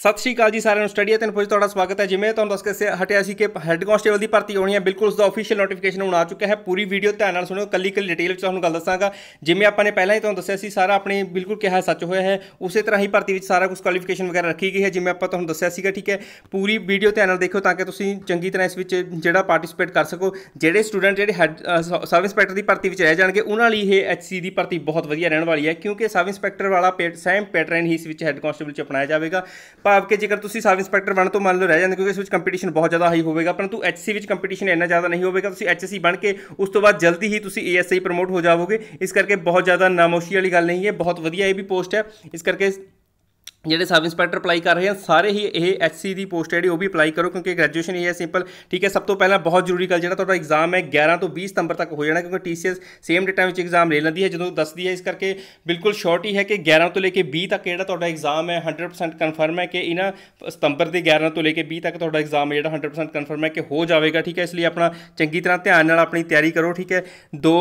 ਸਤਿ ਸ਼੍ਰੀ ਅਕਾਲ ਜੀ ਸਾਰਿਆਂ ਨੂੰ ਸਟੱਡੀ ਅਤੇ ਪੁੱਛ ਤੁਹਾਡਾ ਸਵਾਗਤ ਹੈ ਜਿਵੇਂ ਤੁਹਾਨੂੰ ਦੱਸ ਕੇ ਹਟਿਆ ਸੀ ਕਿ ਹੈੱਡ ਕਾਂਸਟੇਬਲ ਦੀ ਭਰਤੀ ਹੋਣੀ ਹੈ ਬਿਲਕੁਲ ਉਸ ਦਾ ਅਫੀਸ਼ੀਅਲ ਨੋਟੀਫਿਕੇਸ਼ਨ ਹੁਣ ਆ ਚੁੱਕਾ ਹੈ ਪੂਰੀ ਵੀਡੀਓ ਧਿਆਨ ਨਾਲ ਸੁਣਿਓ ਕੱਲੀ ਕੱਲੀ ਡਿਟੇਲ ਵਿੱਚ ਤੁਹਾਨੂੰ ਗੱਲ ਦੱਸਾਂਗਾ ਜਿਵੇਂ ਆਪਾਂ ਨੇ ਪਹਿਲਾਂ ਹੀ ਤੁਹਾਨੂੰ ਦੱਸਿਆ ਸੀ ਸਾਰਾ ਆਪਣੇ ਬਿਲਕੁਲ ਕਿਹਾ ਸੱਚ ਹੋਇਆ ਹੈ ਉਸੇ ਤਰ੍ਹਾਂ ਹੀ ਭਰਤੀ ਵਿੱਚ ਸਾਰਾ ਕੁਝ ਕੁਆਲੀਫਿਕੇਸ਼ਨ ਵਗੈਰਾ ਰੱਖੀ ਗਈ ਹੈ ਜਿਵੇਂ ਆਪਾਂ ਤੁਹਾਨੂੰ ਦੱਸਿਆ ਸੀਗਾ ਠੀਕ ਹੈ ਪੂਰੀ ਵੀਡੀਓ ਧਿਆਨ ਨਾਲ ਦੇਖਿਓ ਤਾਂ ਕਿ ਤੁਸੀਂ ਚੰਗੀ ਤਰ੍ਹਾਂ ਇਸ ਵਿੱਚ ਜਿਹੜਾ ਪਾਰਟਿਸਿਪੇਟ ਕਰ ਸਕੋ ਜਿਹੜੇ ਸਟੂਡੈਂਟ ਜਿਹੜੇ ਹੈੱਡ ਸਬ ਇੰਸਪੈਕਟਰ ਦੀ ਭਰਤੀ ਵਿੱਚ ਰਹਿ ਜਾਣਗੇ ਉਹਨਾਂ ਲਈ ਇਹ ਐਚਸੀ ਦੀ ਭਰਤੀ ਬਹੁਤ ਵਧੀਆ ਰਹਿਣ ਵਾਲੀ ਹੈ ਕਿਉਂਕਿ ਸਬ ਇੰਸਪੈਕਟਰ ਵਾਲਾ ਸੇਮ ਪੈਟਰਨ ਹੀ ਇਸ ਵਿੱਚ ਹੈੱਡ ਕਾਂਸਟੇਬਲ 'ਚ ਅਪਣਾਇਆ ਜਾਵੇਗਾ ਭਾਵ ਕਿ ਜੇਕਰ ਤੁਸੀਂ ਸਬ ਇੰਸਪੈਕਟਰ ਬਣ ਤੋਂ ਮੰਨ ਲਓ ਰਹਿ ਜਾਂਦੇ ਕਿਉਂਕਿ ਇਸ ਵਿੱਚ ਕੰਪੀਟੀਸ਼ਨ ਬਹੁਤ ਜ਼ਿਆਦਾ ਹਾਈ ਹੋਵੇਗਾ ਪਰੰਤੂ ਐਚਸੀ ਵਿੱਚ ਕੰਪੀਟੀਸ਼ਨ ਇੰਨਾ ਜ਼ਿਆਦਾ ਨਹੀਂ ਹੋਵੇਗਾ ਤੁਸੀਂ ਐਚਸੀ ਬਣ ਕੇ ਉਸ ਤੋਂ ਬਾਅਦ ਜਲਦੀ ਹੀ ਤੁਸੀਂ ਏਐਸਆਈ ਪ੍ਰਮੋਟ ਹੋ ਜਾਵੋਗੇ ਇਸ ਕਰਕੇ ਬਹੁਤ ਜ਼ਿਆਦਾ ਨਾਮੋਸ਼ੀ ਵਾਲੀ ਗੱਲ ਨਹੀਂ ਹੈ ਬਹੁਤ ਵਧੀਆ ਇਹ ਵੀ ਪੋਸਟ ਹੈ ਇਸ ਕਰਕੇ ਜਿਹੜੇ ਸਬ ਇੰਸਪੈਕਟਰ ਅਪਲਾਈ ਕਰ ਰਹੇ ਆ ਸਾਰੇ ਹੀ ਇਹ ਐਚਸੀ ਦੀ ਪੋਸਟ ਜਿਹੜੀ ਉਹ ਵੀ ਅਪਲਾਈ ਕਰੋ ਕਿਉਂਕਿ ਗ੍ਰੈਜੂਏਸ਼ਨ ਇਹ ਹੈ ਸਿੰਪਲ ਠੀਕ ਹੈ ਸਭ ਤੋਂ ਪਹਿਲਾਂ ਬਹੁਤ ਜ਼ਰੂਰੀ ਗੱਲ ਜਿਹੜਾ ਤੁਹਾਡਾ ਐਗਜ਼ਾਮ ਹੈ 11 ਤੋਂ 20 ਸਤੰਬਰ ਤੱਕ ਹੋ ਜਾਣਾ ਕਿਉਂਕਿ ਟੀਸੀਐਸ ਸੇਮ ਡੇਟਾ ਵਿੱਚ ਐਗਜ਼ਾਮ ਲੈ ਲੈਂਦੀ ਹੈ ਜਦੋਂ ਦੱਸਦੀ ਹੈ ਇਸ ਕਰਕੇ ਬਿਲਕੁਲ ਸ਼ੋਰਟ ਹੀ ਹੈ ਕਿ 11 ਤੋਂ ਲੈ ਕੇ 20 ਤੱਕ ਜਿਹੜਾ ਤੁਹਾਡਾ ਐਗਜ਼ਾਮ ਹੈ 100% ਕਨਫਰਮ ਹੈ ਕਿ ਇਹਨਾਂ ਸਤੰਬਰ ਦੇ 11 ਤੋਂ ਲੈ ਕੇ 20 ਤੱਕ ਤੁਹਾਡਾ ਐਗਜ਼ਾਮ ਜਿਹੜਾ 100% ਕਨਫਰਮ ਹੈ ਕਿ ਹੋ ਜਾਵੇਗਾ ਠੀਕ ਹੈ ਇਸ ਲਈ ਆਪਣਾ ਚੰਗੀ ਤਰ੍ਹਾਂ ਧਿਆਨ ਨਾਲ ਆਪਣੀ ਤਿਆਰੀ ਕਰੋ ਠੀਕ ਹੈ 2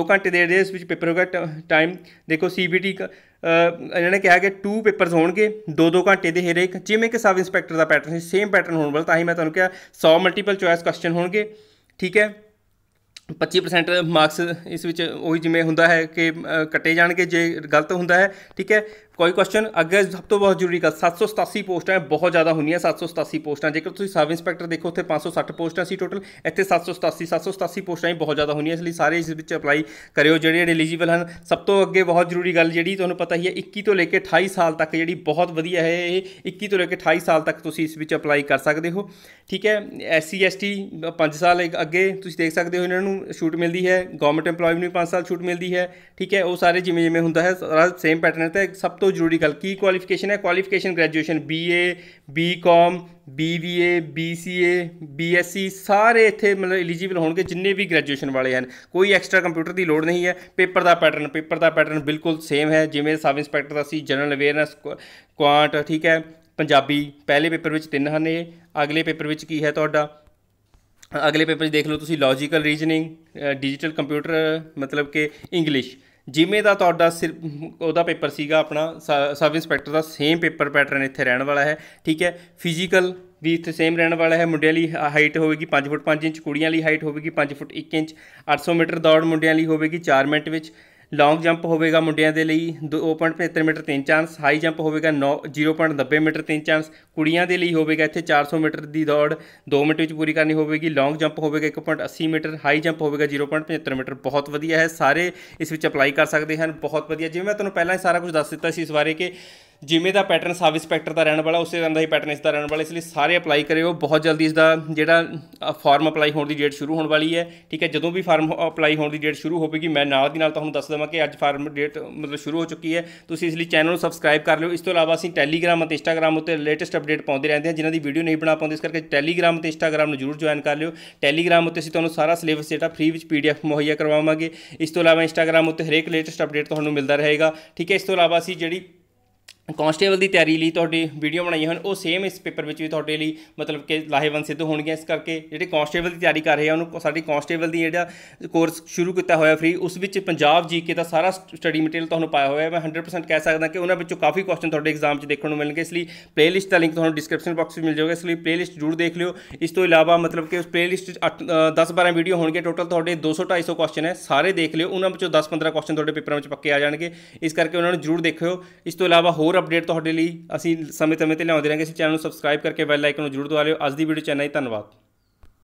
2 ਘੰਟੇ ਦੇ ਇਸ ਵਿੱਚ ਪੇਪਰ ਹੋਗਾ ਟਾਈਮ ਦੇਖੋ ਸੀਬੀਟੀ ਇਹਨਾਂ ਨੇ ਕਿਹਾ ਕਿ 2 ਪੇਪਰਸ ਹੋਣਗੇ 2-2 ਘੰਟੇ ਦੇ ਹਰੇਕ ਜਿਵੇਂ ਕਿ ਸਬ ਇੰਸਪੈਕਟਰ ਦਾ ਪੈਟਰਨ ਸੀ ਸੇਮ ਪੈਟਰਨ ਹੋਣ ਵਾਲਾ ਤਾਂ ਹੀ ਮੈਂ ਤੁਹਾਨੂੰ ਕਿਹਾ 100 ਮਲਟੀਪਲ ਚੁਆਇਸ ਕੁਐਸਚਨ ਹੋਣਗੇ ਠੀਕ ਹੈ 25% ਮਾਰਕਸ ਇਸ ਵਿੱਚ ਉਹੀ ਜਿਵੇਂ ਹੁੰਦਾ ਹੈ ਕਿ ਕੱਟੇ ਜਾਣਗੇ ਜੇ ਗਲਤ ਹੁੰਦਾ ਹੈ ਠੀਕ ਹੈ ਕੋਈ ਕੁਐਸਚਨ ਅੱਗੇ ਸਭ ਤੋਂ ਬਹੁਤ ਜ਼ਰੂਰੀ ਗੱਲ 787 ਪੋਸਟਾਂ ਬਹੁਤ ਜ਼ਿਆਦਾ ਹੁੰਦੀਆਂ 787 ਪੋਸਟਾਂ ਜੇਕਰ ਤੁਸੀਂ ਸਬ ਇੰਸਪੈਕਟਰ ਦੇਖੋ ਉੱਥੇ 560 ਪੋਸਟਾਂ ਸੀ ਟੋਟਲ ਇੱਥੇ 787 787 ਪੋਸਟਾਂ ਹੀ ਬਹੁਤ ਜ਼ਿਆਦਾ ਹੁੰਦੀਆਂ ਇਸ ਲਈ ਸਾਰੇ ਇਸ ਵਿੱਚ ਅਪਲਾਈ ਕਰਿਓ ਜਿਹੜੇ ਜਿਹੜੇ ਐਲੀਜੀਬਲ ਹਨ ਸਭ ਤੋਂ ਅੱਗੇ ਬਹੁਤ ਜ਼ਰੂਰੀ ਗੱਲ ਜਿਹੜੀ ਤੁਹਾਨੂੰ ਪਤਾ ਹੀ ਹੈ 21 ਤੋਂ ਲੈ ਕੇ 28 ਸਾਲ ਤੱਕ ਜਿਹੜੀ ਬਹੁਤ ਵਧੀਆ ਹੈ ਇਹ 21 ਤੋਂ ਲੈ ਕੇ 28 ਸਾਲ ਤੱਕ ਤੁਸੀਂ ਇਸ ਵਿੱਚ ਅਪਲਾਈ ਕਰ ਸਕਦੇ ਹੋ ਠੀਕ ਹੈ ਐਸਸੀ ਐਸਟੀ 5 ਸਾਲ ਅੱਗੇ ਤੁਸੀਂ ਦੇਖ ਸਕਦੇ ਹੋ ਇਹਨਾਂ ਨੂੰ ਛੂਟ ਮਿਲਦੀ ਹੈ ਗਵਰਨਮੈਂਟ ਨੂੰ 5 ਸਾਲ ਛੂਟ ਮਿਲਦੀ ਹੈ ਠੀਕ ਹੈ ਉਹ ਸਾਰੇ ਜਿਵੇਂ ਜਿਵੇਂ ਹੁੰਦਾ ਹੈ ਸੇਮ ਪੈਟਰਨ ਤੇ ਸਭ ਤੋਂ ਜ਼ਰੂਰੀ ਗੱਲ ਕੀ ਕੁਆਲੀਫਿਕੇਸ਼ਨ ਹੈ qualification graduation BA BCom BBA BCA BSc ਸਾਰੇ ਇੱਥੇ ਮਤਲਬ ਐਲੀਜੀਬਲ ਹੋਣਗੇ ਜਿੰਨੇ ਵੀ ਗ੍ਰੈਜੂਏਸ਼ਨ ਵਾਲੇ ਹਨ ਕੋਈ ਐਕਸਟਰਾ ਕੰਪਿਊਟਰ ਦੀ ਲੋੜ ਨਹੀਂ ਹੈ ਪੇਪਰ ਦਾ ਪੈਟਰਨ ਪੇਪਰ ਦਾ ਪੈਟਰਨ ਬਿਲਕੁਲ ਸੇਮ ਹੈ ਜਿਵੇਂ ਸਬ ਇੰਸਪੈਕਟਰ ਦਾ ਸੀ ਜਨਰਲ ਅਵੇਅਰਨੈਸ ਕੁਆਂਟ ਠੀਕ ਹੈ ਪੰਜਾਬੀ ਪਹਿਲੇ ਪੇਪਰ ਵਿੱਚ ਤਿੰਨ ਹਨ ਇਹ ਅਗਲੇ ਪੇਪਰ ਵਿੱਚ ਕੀ ਹੈ ਤੁਹਾਡਾ ਅਗਲੇ ਪੇਪਰ ਵਿੱਚ ਦੇਖ ਲਓ ਤੁਸੀਂ ਲੌਜੀਕਲ ਰੀਜਨਿੰਗ ਡਿਜੀਟਲ ਕੰਪਿਊਟਰ ਮਤਲਬ ਕਿ ਇੰਗਲਿਸ਼ ਜਿਵੇਂ ਦਾ ਤੁਹਾਡਾ ਸਿਰ ਉਹਦਾ ਪੇਪਰ ਸੀਗਾ ਆਪਣਾ ਸਬ ਇੰਸਪੈਕਟਰ ਦਾ ਸੇਮ ਪੇਪਰ ਪੈਟਰਨ ਇੱਥੇ ਰਹਿਣ ਵਾਲਾ ਹੈ ਠੀਕ ਹੈ ਫਿਜ਼ੀਕਲ ਵੀ ਇੱਥੇ ਸੇਮ ਰਹਿਣ ਵਾਲਾ ਹੈ ਮੁੰਡਿਆਂ ਲਈ ਹਾਈਟ ਹੋਵੇਗੀ 5 ਫੁੱਟ 5 ਇੰਚ ਕੁੜੀਆਂ ਲਈ ਹਾਈਟ ਹੋਵੇਗੀ 5 ਫੁੱਟ 1 ਇੰਚ 800 ਮੀਟਰ ਦੌੜ ਮੁੰਡਿਆਂ ਲਈ ਹੋਵੇਗੀ 4 ਮਿੰਟ ਵਿੱਚ ਲੌਂਗ ਜੰਪ ਹੋਵੇਗਾ ਮੁੰਡਿਆਂ ਦੇ ਲਈ 2.75 ਮੀਟਰ 3 ਚਾਂਸ ਹਾਈ ਜੰਪ ਹੋਵੇਗਾ 0.90 ਮੀਟਰ 3 ਚਾਂਸ ਕੁੜੀਆਂ ਦੇ ਲਈ ਹੋਵੇਗਾ ਇੱਥੇ 400 ਮੀਟਰ ਦੀ ਦੌੜ 2 ਮਿੰਟ ਵਿੱਚ ਪੂਰੀ ਕਰਨੀ ਹੋਵੇਗੀ ਲੌਂਗ ਜੰਪ ਹੋਵੇਗਾ 1.80 ਮੀਟਰ ਹਾਈ ਜੰਪ ਹੋਵੇਗਾ 0.75 ਮੀਟਰ ਬਹੁਤ ਵਧੀਆ ਹੈ ਸਾਰੇ ਇਸ ਵਿੱਚ ਅਪਲਾਈ ਕਰ ਸਕਦੇ ਹਨ ਬਹੁਤ ਵਧੀਆ ਜਿਵੇਂ ਮੈਂ ਤੁਹਾਨੂੰ ਪਹਿਲਾਂ ਹੀ ਸਾਰਾ ਕੁਝ ਦੱਸ ਦਿੱਤਾ ਸੀ ਇਸ ਬਾਰੇ ਕਿ ਜਿਵੇਂ ਦਾ ਪੈਟਰਨ ਸਬ ਇੰਸਪੈਕਟਰ ਦਾ ਰਹਿਣ ਵਾਲਾ ਉਸੇ ਤਰ੍ਹਾਂ ਦਾ ਹੀ ਪੈਟਰਨ ਇਸ ਦਾ ਰਹਿਣ ਵਾਲਾ ਇਸ ਲਈ ਸਾਰੇ ਅਪਲਾਈ ਕਰਿਓ ਬਹੁਤ ਜਲਦੀ ਇਸ ਦਾ ਜਿਹੜਾ ਫਾਰਮ ਅਪਲਾਈ ਹੋਣ ਦੀ ਡੇਟ ਸ਼ੁਰੂ ਹੋਣ ਵਾਲੀ ਹੈ ਠੀਕ ਹੈ ਜਦੋਂ ਵੀ ਫਾਰਮ ਅਪਲਾਈ ਹੋਣ ਦੀ ਡੇਟ ਸ਼ੁਰੂ ਹੋਵੇਗੀ ਮੈਂ ਨਾਲ ਦੀ ਨਾਲ ਤੁਹਾਨੂੰ ਦੱਸ ਦੇਵਾਂ ਕਿ ਅੱਜ ਫਾਰਮ ਡੇਟ ਮਤਲਬ ਸ਼ੁਰੂ ਹੋ ਚੁੱਕੀ ਹੈ ਤੁਸੀਂ ਇਸ ਲਈ ਚੈਨਲ ਨੂੰ ਸਬਸਕ੍ਰਾਈਬ ਕਰ ਲਿਓ ਇਸ ਤੋਂ ਇਲਾਵਾ ਅਸੀਂ ਟੈਲੀਗ੍ਰਾਮ ਅਤੇ ਇੰਸਟਾਗ੍ਰਾਮ ਉੱਤੇ ਲੇਟੈਸਟ ਅਪਡੇਟ ਪਾਉਂਦੇ ਰਹਿੰਦੇ ਹਾਂ ਜਿਨ੍ਹਾਂ ਦੀ ਵੀਡੀਓ ਨਹੀਂ ਬਣਾ ਪਾਉਂਦੇ ਇਸ ਕਰਕੇ ਟੈਲੀਗ੍ਰਾਮ ਅਤੇ ਇੰਸਟਾਗ੍ਰਾਮ ਨੂੰ ਜਰੂਰ ਜੁਆਇਨ ਕਰ ਲਿਓ ਟੈਲੀਗ੍ਰਾਮ ਉੱਤੇ ਅਸੀਂ ਤੁਹਾਨੂੰ ਸਾਰਾ ਸਿਲੇਬਸ ਜਿਹੜਾ ਫ੍ਰੀ ਵਿੱਚ ਪੀਡੀਐਫ ਮੁਹੱਈਆ ਕਰਵਾਵਾਂਗੇ ਇਸ ਤੋਂ ਇਲਾਵਾ ਇੰਸਟਾਗ੍ਰਾਮ ਉੱਤੇ ਹਰੇਕ ਲੇਟੈਸਟ ਅਪਡੇਟ ਤੁਹਾਨੂੰ ਮਿਲਦਾ ਰਹੇਗਾ ਠੀਕ ਹੈ ਇਸ ਤੋਂ ਇਲਾਵਾ ਅਸੀਂ ਜਿਹੜੀ ਕਾਂਸਟੇਬਲ ਦੀ ਤਿਆਰੀ ਲਈ ਤੁਹਾਡੀ ਵੀਡੀਓ ਬਣਾਈਆਂ ਹਨ ਉਹ ਸੇਮ ਇਸ ਪੇਪਰ ਵਿੱਚ ਵੀ ਤੁਹਾਡੇ ਲਈ ਮਤਲਬ ਕਿ ਲਾਹੇਵੰਦ ਸਿੱਧ ਹੋਣਗੇ ਇਸ ਕਰਕੇ ਜਿਹੜੇ ਕਾਂਸਟੇਬਲ ਦੀ ਤਿਆਰੀ ਕਰ ਰਹੇ ਆ ਉਹਨੂੰ ਸਾਡੀ ਕਾਂਸਟੇਬਲ ਦੀ ਜਿਹੜਾ ਕੋਰਸ ਸ਼ੁਰੂ ਕੀਤਾ ਹੋਇਆ ਫ੍ਰੀ ਉਸ ਵਿੱਚ ਪੰਜਾਬ ਜੀਕੇ ਦਾ ਸਾਰਾ ਸਟੱਡੀ ਮਟੀਰੀਅਲ ਤੁਹਾਨੂੰ ਪਾਇਆ ਹੋਇਆ ਹੈ ਮੈਂ 100% ਕਹਿ ਸਕਦਾ ਕਿ ਉਹਨਾਂ ਵਿੱਚੋਂ ਕਾਫੀ ਕੁਐਸਚਨ ਤੁਹਾਡੇ ਐਗਜ਼ਾਮ 'ਚ ਦੇਖਣ ਨੂੰ ਮਿਲਣਗੇ ਇਸ ਲਈ ਪਲੇਲਿਸਟ ਦਾ ਲਿੰਕ ਤੁਹਾਨੂੰ ਡਿਸਕ੍ਰਿਪਸ਼ਨ ਬਾਕਸ ਵਿੱਚ ਮਿਲ ਜਾਊਗਾ ਇਸ ਲਈ ਪਲੇਲਿਸਟ ਜ਼ਰੂਰ ਦੇਖ ਲਿਓ ਇਸ ਤੋਂ ਇਲਾਵਾ ਮਤਲਬ ਕਿ ਉਸ ਪਲੇਲਿਸਟ 'ਚ 10-12 ਵੀਡੀਓ ਹੋਣਗੇ ਟੋਟਲ ਤੁਹਾਡੇ 200-250 ਕੁਐਸਚਨ ਹੈ ਸਾਰੇ ਦੇਖ ਲਿਓ ਉਹਨਾਂ ਵਿੱਚੋਂ 10-15 ਕੁਐਸਚਨ ਤੁਹਾਡੇ ਪੇਪਰਾਂ ਵਿੱਚ ਪੱਕੇ ਆ ਜਾਣਗੇ ਇਸ ਕਰਕੇ ਉਹਨਾਂ ਨੂੰ ਜ਼ਰੂਰ ਦੇਖਿਓ ਇਸ ਤੋਂ ਇਲਾਵਾ ਹੋਰ ਹੋਰ ਅਪਡੇਟ ਤੁਹਾਡੇ ਲਈ ਅਸੀਂ ਸਮੇਂ-ਸਮੇਂ ਤੇ ਲਿਆਉਂਦੇ ਰਹਾਂਗੇ ਇਸ ਚੈਨਲ ਨੂੰ ਸਬਸਕ੍ਰਾਈਬ ਕਰਕੇ ਬੈਲ ਆਈਕਨ ਨੂੰ ਜ਼ਰੂਰ ਦਬਾ ਲਿਓ ਅੱਜ ਦੀ ਵੀਡੀਓ ਚੈਨਲ ਹੀ ਧੰਨਵਾਦ